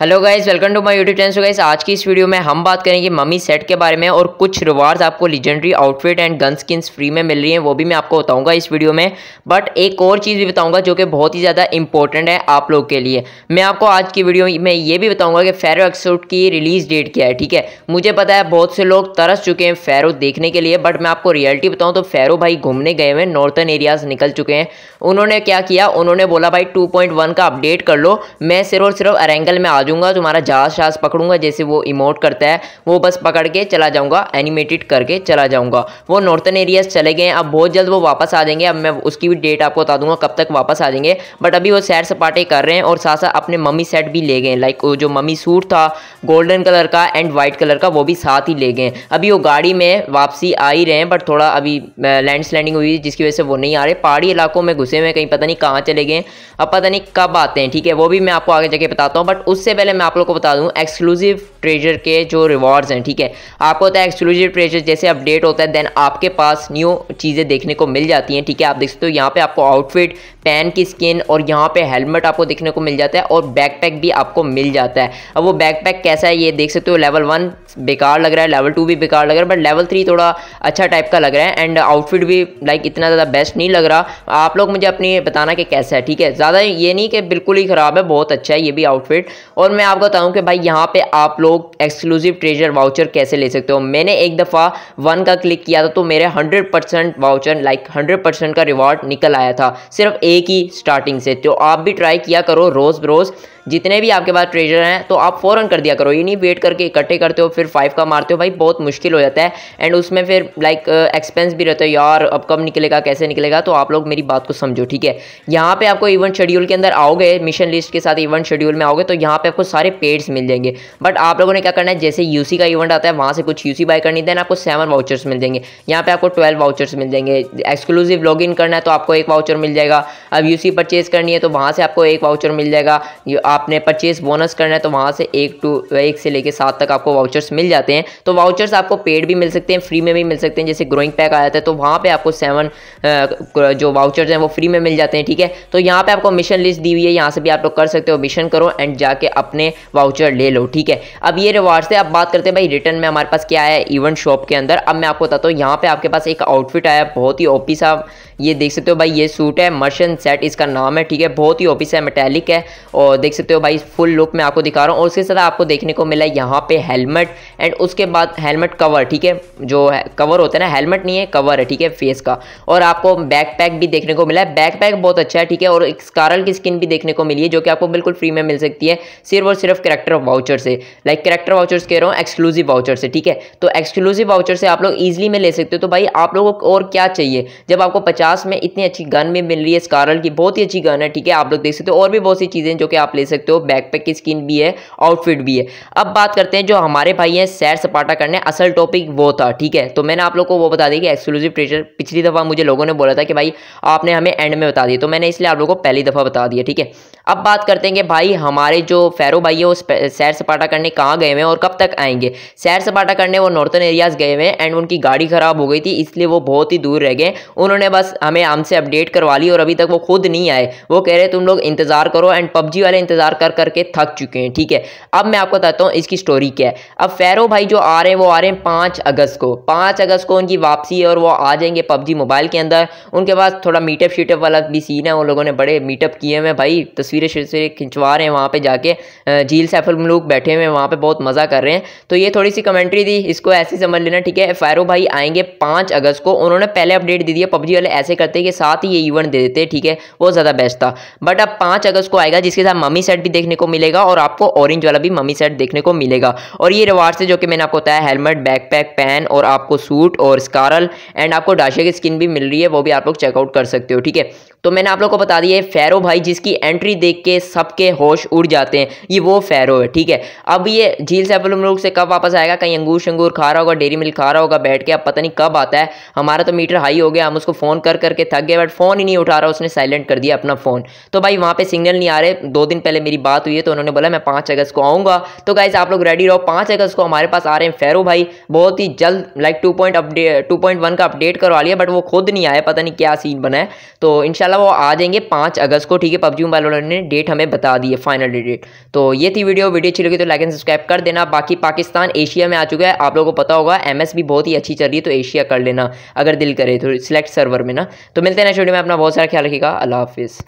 hello guys welcome to my YouTube channel guys guys आज की इस वीडियो में हम बात करेंगे मम्मी सेट के बारे में और कुछ रिवार्ड्स आपको legendary outfit and gun skins free में मिल रही हैं वो भी मैं आपको बताऊंगा इस वीडियो में बट एक और चीज़ भी बताऊंगा जो कि बहुत ही ज़्यादा इंपॉर्टेंट है आप लोग के लिए मैं आपको आज की वीडियो में ये भी बताऊँगा कि फेरो एक्सूट की रिलीज़ डेट क्या है ठीक है मुझे पता है बहुत से लोग तरस चुके हैं फेरो देखने के लिए बट मैं आपको रियलिटी बताऊँ तो फेरो भाई घूमने गए हुए नॉर्थन एरियाज निकल चुके हैं उन्होंने क्या किया उन्होंने बोला भाई टू का अपडेट कर लो मैं सिर्फ और सिर्फ अरेंगल में आ जाऊँगा तुम्हारा जहाज शाज पकड़ूंगा जैसे वो इमोट करता है वो बस पकड़ के चला जाऊँगा एनिमेटेड करके चला जाऊँगा वो नॉर्थन एरियाज चले गए अब बहुत जल्द वो वापस आ जाएंगे अब मैं उसकी भी डेट आपको बता दूंगा कब तक वापस आ जाएंगे बट अभी वो सैर सपाटे कर रहे हैं और साथ साथ अपने मम्मी सेट भी ले गए लाइक वो जो मम्मी सूट था गोल्डन कलर का एंड वाइट कलर का वो भी साथ ही ले गए अभी वो गाड़ी में वापसी आ ही रहे हैं बट थोड़ा अभी लैंड स्लैंडिंग हुई जिसकी वजह से वो नहीं आ रहे पहाड़ी इलाकों में घुसे हुए कहीं पता नहीं कहाँ चले गए अब पता नहीं कब आते हैं ठीक है वो भी मैं आपको आगे जाके बताता हूँ बट उससे पहले मैं आप लोग को बता दूं एक्सक्लूसिव ट्रेजर के जो रिवॉर्ड्स हैं ठीक है आपको होता है एक्सक्लूसिव ट्रेजर जैसे अपडेट होता है देन आपके पास न्यू चीज़ें देखने को मिल जाती हैं ठीक है आप देख सकते हो यहाँ पे आपको आउटफिट पैन की स्किन और यहाँ पे हेलमेट आपको देखने को मिल जाता है और बैकपैक भी आपको मिल जाता है अब वो बैकपैक कैसा है ये देख सकते हो लेवल वन बेकार लग रहा है लेवल टू भी बेकार लग रहा है बट लेवल थ्री थोड़ा अच्छा टाइप का लग रहा है एंड आउटफिट भी लाइक इतना ज़्यादा बेस्ट नहीं लग रहा आप लोग मुझे अपनी बताना कि कैसा है ठीक है ज़्यादा ये नहीं कि बिल्कुल ही ख़राब है बहुत अच्छा है ये भी आउटफिट और और मैं आपको बताऊं कि भाई यहाँ पे आप लोग एक्सक्लूसिव ट्रेजर वाउचर कैसे ले सकते हो मैंने एक दफ़ा वन का क्लिक किया था तो मेरे hundred percent voucher like hundred percent का रिवॉर्ड निकल आया था सिर्फ एक ही स्टार्टिंग से तो आप भी ट्राई किया करो रोज़ रोज़ जितने भी आपके पास ट्रेजर हैं तो आप फ़ौरन कर दिया करो ये नहीं वेट करके इकट्ठे करते हो फिर फाइव का मारते हो भाई बहुत मुश्किल हो जाता है एंड उसमें फिर लाइक एक्सपेंस भी रहता है यार अब कब निकलेगा कैसे निकलेगा तो आप लोग मेरी बात को समझो ठीक है यहाँ पर आपको इवेंट शेड्यूल के अंदर आओगे मिशन लिस्ट के साथ इवेंट शेड्यूल में आओगे तो यहाँ पर आपको सारे पेड्स मिल जाएंगे बट आप लोगों ने क्या करना है जैसे यू का इवेंट आता है वहाँ से कुछ यू बाय करनी देन आपको सेवन वाउचर्स मिल जाएंगे यहाँ पर आपको ट्वेल्व वाउचर्स मिल जाएंगे एक्सक्लूसिव लॉग करना है तो आपको एक वाउचर मिल जाएगा अब यू परचेज करनी है तो वहाँ से आपको एक वाउचर मिल जाएगा आपने परचेज बोनस करना है तो वहाँ से एक टू एक से लेकर सात तक आपको वाउचर्स मिल जाते हैं तो वाउचर्स आपको पेड भी मिल सकते हैं फ्री में भी मिल सकते हैं जैसे ग्रोइंग पैक आया था तो वहाँ पर आपको सेवन जो वाउचर्स हैं वो फ्री में मिल जाते हैं ठीक है तो यहाँ पर आपको मिशन लिस्ट दी हुई है यहाँ से भी आप लोग कर सकते हो मिशन करो एंड जाके अपने वाउचर ले लो ठीक है अब ये रिवार्ड्स से अब बात करते हैं भाई रिटर्न में हमारे पास क्या है इवेंट शॉप के अंदर अब मैं आपको बताता हूँ यहाँ पे आपके पास एक आउटफिट आया बहुत ही ओपी सा ये देख सकते हो भाई ये सूट है मर्शन सेट इसका नाम है ठीक है बहुत ही ऑफिस है मेटेलिक है और देख सकते हो भाई फुल लुक मैं आपको दिखा रहा हूँ और उसके साथ आपको देखने को मिला है यहाँ पे हेलमेट एंड उसके बाद हेलमेट कवर ठीक है जो है कवर होता है ना हेलमेट नहीं है कवर है ठीक है फेस का और आपको बैकपैक भी देखने को मिला है बैकपैक बहुत अच्छा है ठीक है और एक स्कारल की स्किन भी देखने को मिली है जो कि आपको बिल्कुल फ्री में मिल सकती है सिर्फ और सिर्फ करेक्टर वाउचर से लाइक करेक्टर वाउचर्स कह रहा हूँ एक्सक्लूसिव वाउचर से ठीक है तो एक्सक्लूसिव वाउचर से आप लोग ईजिली में ले सकते हो तो भाई आप लोगों को और क्या चाहिए जब आपको पचास पचास में इतनी अच्छी गन भी मिल रही है स्कारल की बहुत ही अच्छी गन है ठीक है आप लोग देख सकते हो और भी बहुत सी चीज़ें जो कि आप ले सकते हो बैकपैक की स्किन भी है आउटफिट भी है अब बात करते हैं जो हमारे भाई हैं सैर सपाटा करने असल टॉपिक वो था ठीक है तो मैंने आप लोग को वो बता दी कि एक्सक्लूसिव ट्रेजर पिछली दफ़ा मुझे लोगों ने बोला था कि भाई आपने हमें एंड में बता दिया तो मैंने इसलिए आप लोग को पहली दफ़ा बता दिया ठीक है अब बात करते हैं कि भाई हमारे जो फैरो भाई है वो सैर सपाटा करने कहाँ गए हुए हैं और कब तक आएंगे सैर सपाटा करने वो नॉर्थन एरियाज़ गए हुए हैं एंड उनकी गाड़ी ख़राब हो गई थी इसलिए वो बहुत ही दूर रह गए उन्होंने बस हमें आम से अपडेट करवा ली और अभी तक वो खुद नहीं आए वो कह रहे तुम लोग इंतज़ार करो एंड पबजी वाले इंतज़ार कर करके थक चुके हैं ठीक है अब मैं आपको बताता हूँ इसकी स्टोरी क्या है अब फैरो भाई जो आ रहे हैं वो आ रहे हैं पाँच अगस्त को पाँच अगस्त को उनकी वापसी है और वो आ जाएंगे पबजी मोबाइल के अंदर उनके पास थोड़ा मीटअप शीटअप वाला भी सीन है उन लोगों ने बड़े मीटअप किए हुए हैं भाई तस्वीरें तस्वीरें खिंचवा रहे हैं वहाँ पर जाके झील सैफल लोग बैठे हुए हैं वहाँ पर बहुत मज़ा कर रहे हैं तो ये थोड़ी सी कमेंट्री थी इसको ऐसी समझ लेना ठीक है फैरो भाई आएंगे पाँच अगस्त को उन्होंने पहले अपडेट दे दिया पबजी वाले ऐसे करते कि साथ ही ये इवेंट दे देते ठीक है वो ज़्यादा बेस्ट था बट अब पाँच अगस्त को आएगा जिसके साथ मम्मी सेट भी देखने को मिलेगा और आपको ऑरेंज वाला भी मम्मी सेट देखने को मिलेगा और ये रिवार्ड से जो कि मैंने आपको बताया हेलमेट बैकपैक पैन और आपको सूट और स्कारल एंड आपको डाशे की स्किन भी मिल रही है वो भी आप लोग चेकआउट कर सकते हो ठीक है तो मैंने आप लोग को बता दिया फैरो भाई जिसकी एंट्री देख के सबके होश उड़ जाते हैं ये वो फैरो है ठीक है अब ये झील से हम लोग से कब वापस आएगा कहीं अंगूर शंगूर खा रहा होगा डेरी मिल्क खा रहा होगा बैठ के अब पता नहीं कब आता है हमारा तो मीटर हाई हो गया हम उसको फ़ोन कर कर करके थक गया बट फ़ोन ही नहीं उठा रहा उसने साइलेंट कर दिया अपना फ़ोन तो भाई वहाँ पे सिग्नल नहीं आ रहे दो दिन पहले मेरी बात हुई है तो उन्होंने बोला मैं पाँच अगस्त को आऊँगा तो गाइज आप लोग रेडी रहो पाँच अगस्त को हमारे पास आ रहे हैं फेरो भाई बहुत ही जल्द like two point two point one का अपडेट करवा लिया बट वो खुद नहीं आया पता नहीं क्या सीन बना है तो इनशाला वो आ जाएंगे पाँच अगस्त को ठीक है पबजी मोबाइल वालों ने डेट हमें बता दी है फाइनल डेट तो ये थी वीडियो वीडियो अच्छी लगी तो लाइक एंड सब्सक्राइब कर देना बाकी पाकिस्तान एशिया में आ चुका है आप लोगों को पता होगा एम भी बहुत ही अच्छी चल रही है तो एशिया कर लेना अगर दिल करे तो सिलेक्ट सर्वर में ना तो मिलते हैं नेक्स्ट वीडियो में अपना बहुत सारा ख्याल रखिएगा अल्लाह हाफिज़